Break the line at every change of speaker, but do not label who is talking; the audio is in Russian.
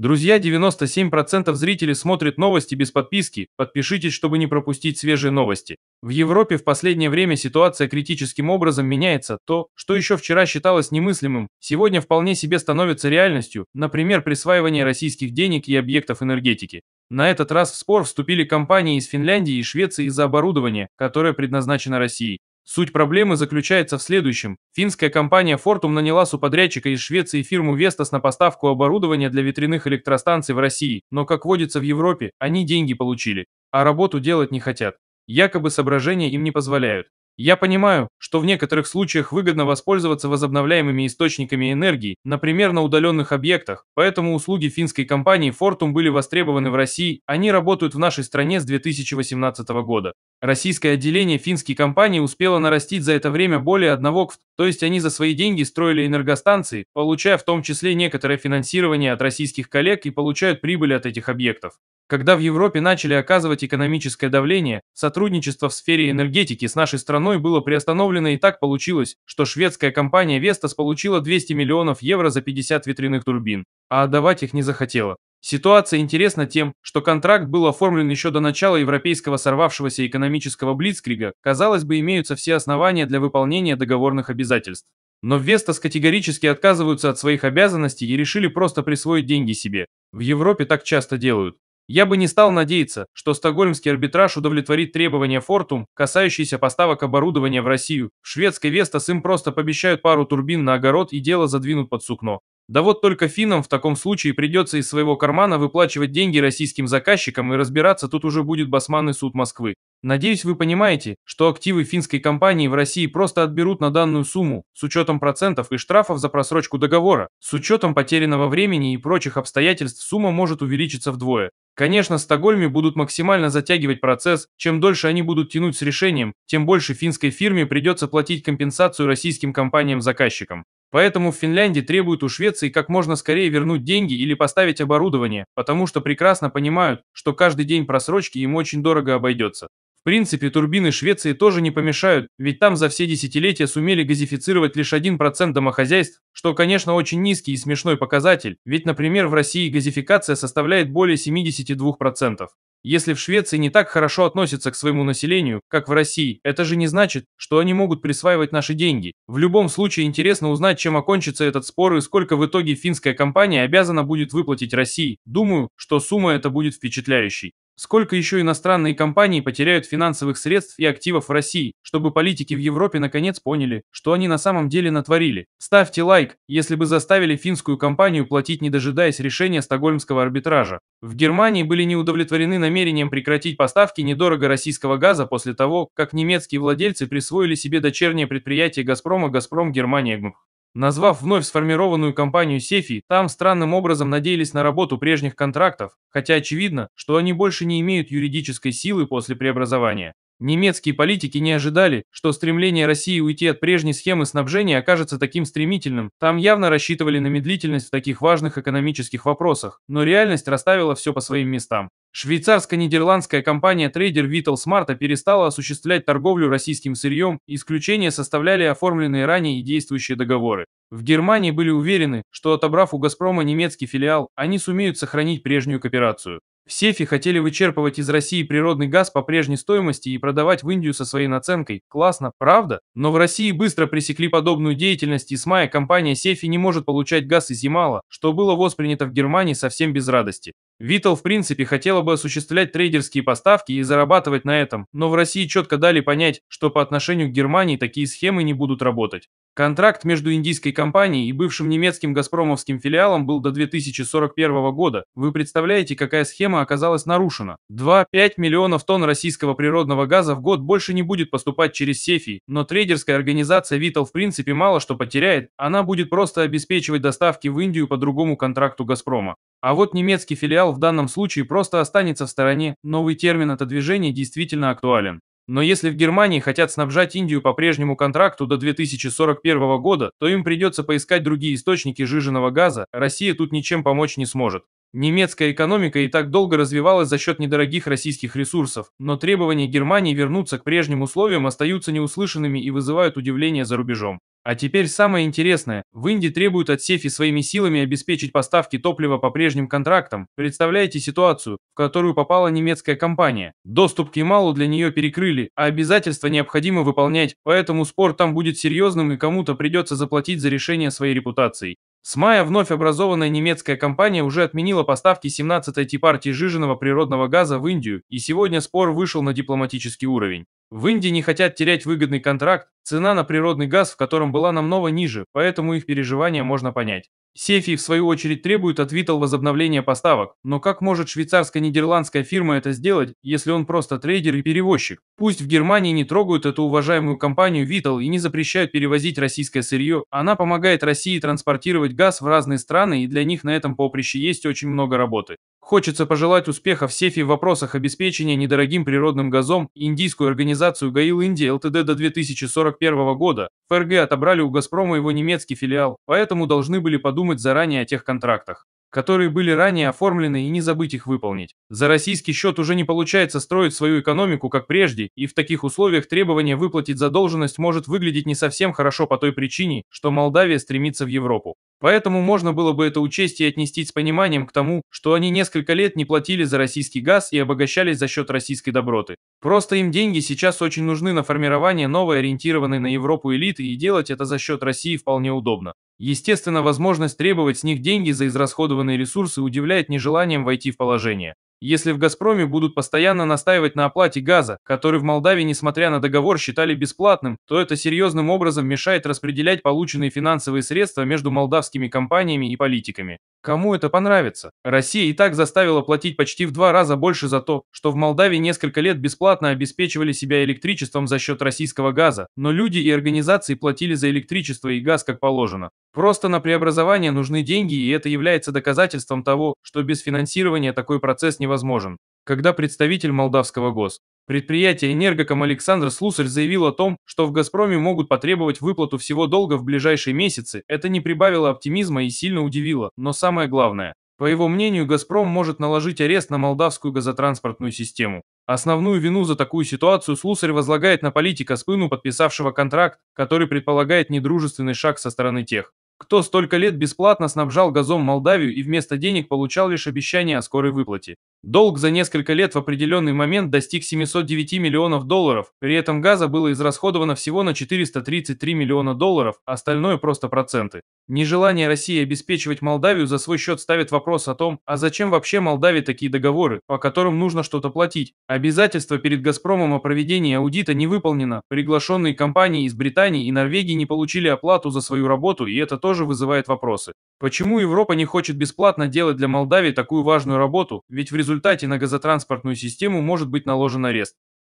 Друзья, 97% зрителей смотрят новости без подписки, подпишитесь, чтобы не пропустить свежие новости. В Европе в последнее время ситуация критическим образом меняется, то, что еще вчера считалось немыслимым, сегодня вполне себе становится реальностью, например, присваивание российских денег и объектов энергетики. На этот раз в спор вступили компании из Финляндии и Швеции из-за оборудования, которое предназначено России. Суть проблемы заключается в следующем. Финская компания Fortum наняла субподрядчика из Швеции фирму Vestas на поставку оборудования для ветряных электростанций в России, но, как водится в Европе, они деньги получили, а работу делать не хотят. Якобы соображения им не позволяют. Я понимаю, что в некоторых случаях выгодно воспользоваться возобновляемыми источниками энергии, например, на удаленных объектах, поэтому услуги финской компании Fortum были востребованы в России, они работают в нашей стране с 2018 года. Российское отделение финской компании успело нарастить за это время более одного КФТ, то есть они за свои деньги строили энергостанции, получая в том числе некоторое финансирование от российских коллег и получают прибыль от этих объектов. Когда в Европе начали оказывать экономическое давление, сотрудничество в сфере энергетики с нашей страной было приостановлено и так получилось, что шведская компания Vestas получила 200 миллионов евро за 50 ветряных турбин, а отдавать их не захотела. Ситуация интересна тем, что контракт был оформлен еще до начала европейского сорвавшегося экономического блицкрига, казалось бы, имеются все основания для выполнения договорных обязательств. Но Vestas категорически отказываются от своих обязанностей и решили просто присвоить деньги себе. В Европе так часто делают. Я бы не стал надеяться, что стокгольмский арбитраж удовлетворит требования Фортум, касающиеся поставок оборудования в Россию. В шведской Вестас им просто пообещают пару турбин на огород и дело задвинут под сукно. Да вот только финнам в таком случае придется из своего кармана выплачивать деньги российским заказчикам и разбираться тут уже будет басманный суд Москвы. Надеюсь, вы понимаете, что активы финской компании в России просто отберут на данную сумму, с учетом процентов и штрафов за просрочку договора, с учетом потерянного времени и прочих обстоятельств сумма может увеличиться вдвое. Конечно, в Стокгольме будут максимально затягивать процесс. Чем дольше они будут тянуть с решением, тем больше финской фирме придется платить компенсацию российским компаниям-заказчикам. Поэтому в Финляндии требуют у Швеции как можно скорее вернуть деньги или поставить оборудование, потому что прекрасно понимают, что каждый день просрочки им очень дорого обойдется. В принципе, турбины Швеции тоже не помешают, ведь там за все десятилетия сумели газифицировать лишь 1% домохозяйств, что, конечно, очень низкий и смешной показатель, ведь, например, в России газификация составляет более 72%. Если в Швеции не так хорошо относятся к своему населению, как в России, это же не значит, что они могут присваивать наши деньги. В любом случае интересно узнать, чем окончится этот спор и сколько в итоге финская компания обязана будет выплатить России. Думаю, что сумма эта будет впечатляющей. Сколько еще иностранные компании потеряют финансовых средств и активов в России, чтобы политики в Европе наконец поняли, что они на самом деле натворили? Ставьте лайк, если бы заставили финскую компанию платить, не дожидаясь решения стокгольмского арбитража. В Германии были не удовлетворены намерением прекратить поставки недорого российского газа после того, как немецкие владельцы присвоили себе дочернее предприятие «Газпрома» «Газпром Германия». «Гм». Назвав вновь сформированную компанию Сефи, там странным образом надеялись на работу прежних контрактов, хотя очевидно, что они больше не имеют юридической силы после преобразования. Немецкие политики не ожидали, что стремление России уйти от прежней схемы снабжения окажется таким стремительным. Там явно рассчитывали на медлительность в таких важных экономических вопросах, но реальность расставила все по своим местам. Швейцарско-нидерландская компания трейдер Vital Smart перестала осуществлять торговлю российским сырьем, исключение составляли оформленные ранее и действующие договоры. В Германии были уверены, что отобрав у «Газпрома» немецкий филиал, они сумеют сохранить прежнюю кооперацию. В СЕФИ хотели вычерпывать из России природный газ по прежней стоимости и продавать в Индию со своей наценкой. Классно, правда? Но в России быстро пресекли подобную деятельность и с мая компания СЕФИ не может получать газ из Ямала, что было воспринято в Германии совсем без радости. Витал, в принципе, хотела бы осуществлять трейдерские поставки и зарабатывать на этом, но в России четко дали понять, что по отношению к Германии такие схемы не будут работать. Контракт между индийской компанией и бывшим немецким «Газпромовским» филиалом был до 2041 года. Вы представляете, какая схема оказалась нарушена? 2-5 миллионов тонн российского природного газа в год больше не будет поступать через Сефий, но трейдерская организация Витал в принципе мало что потеряет, она будет просто обеспечивать доставки в Индию по другому контракту «Газпрома». А вот немецкий филиал в данном случае просто останется в стороне, новый термин это движение действительно актуален. Но если в Германии хотят снабжать Индию по прежнему контракту до 2041 года, то им придется поискать другие источники жиженного газа, Россия тут ничем помочь не сможет. Немецкая экономика и так долго развивалась за счет недорогих российских ресурсов, но требования Германии вернуться к прежним условиям остаются неуслышанными и вызывают удивление за рубежом. А теперь самое интересное. В Индии требуют от Сефи своими силами обеспечить поставки топлива по прежним контрактам. Представляете ситуацию, в которую попала немецкая компания. Доступ к Ямалу для нее перекрыли, а обязательства необходимо выполнять, поэтому спор там будет серьезным и кому-то придется заплатить за решение своей репутации. С мая вновь образованная немецкая компания уже отменила поставки 17-й партии жиженного природного газа в Индию, и сегодня спор вышел на дипломатический уровень. В Индии не хотят терять выгодный контракт, цена на природный газ в котором была намного ниже, поэтому их переживания можно понять. Сефи, в свою очередь, требует от Витал возобновления поставок, но как может швейцарско-нидерландская фирма это сделать, если он просто трейдер и перевозчик? Пусть в Германии не трогают эту уважаемую компанию Витал и не запрещают перевозить российское сырье, она помогает России транспортировать газ в разные страны и для них на этом поприще есть очень много работы. Хочется пожелать успеха в СЕФе в вопросах обеспечения недорогим природным газом индийскую организацию ГАИЛ Индия ЛТД до 2041 года. ФРГ отобрали у «Газпрома» его немецкий филиал, поэтому должны были подумать заранее о тех контрактах которые были ранее оформлены и не забыть их выполнить. За российский счет уже не получается строить свою экономику, как прежде, и в таких условиях требование выплатить задолженность может выглядеть не совсем хорошо по той причине, что Молдавия стремится в Европу. Поэтому можно было бы это учесть и отнести с пониманием к тому, что они несколько лет не платили за российский газ и обогащались за счет российской доброты. Просто им деньги сейчас очень нужны на формирование новой ориентированной на Европу элиты и делать это за счет России вполне удобно. Естественно, возможность требовать с них деньги за израсходованные ресурсы удивляет нежеланием войти в положение если в «Газпроме» будут постоянно настаивать на оплате газа, который в Молдавии, несмотря на договор, считали бесплатным, то это серьезным образом мешает распределять полученные финансовые средства между молдавскими компаниями и политиками. Кому это понравится? Россия и так заставила платить почти в два раза больше за то, что в Молдавии несколько лет бесплатно обеспечивали себя электричеством за счет российского газа, но люди и организации платили за электричество и газ как положено. Просто на преобразование нужны деньги, и это является доказательством того, что без финансирования такой процесс невозможен невозможен. Когда представитель молдавского ГОС предприятия «Энергоком» Александр Слусарь заявил о том, что в «Газпроме» могут потребовать выплату всего долга в ближайшие месяцы, это не прибавило оптимизма и сильно удивило, но самое главное, по его мнению, «Газпром» может наложить арест на молдавскую газотранспортную систему. Основную вину за такую ситуацию Слусарь возлагает на политика Спыну, подписавшего контракт, который предполагает недружественный шаг со стороны тех, кто столько лет бесплатно снабжал газом Молдавию и вместо денег получал лишь обещание о скорой выплате? Долг за несколько лет в определенный момент достиг 709 миллионов долларов, при этом газа было израсходовано всего на 433 миллиона долларов, а остальное просто проценты. Нежелание России обеспечивать Молдавию за свой счет ставит вопрос о том, а зачем вообще Молдавии такие договоры, по которым нужно что-то платить. Обязательство перед «Газпромом» о проведении аудита не выполнено, приглашенные компании из Британии и Норвегии не получили оплату за свою работу, и это тоже тоже вызывает вопросы. Почему Европа не хочет бесплатно делать для Молдавии такую важную работу, ведь в результате на газотранспортную систему может быть наложен арест?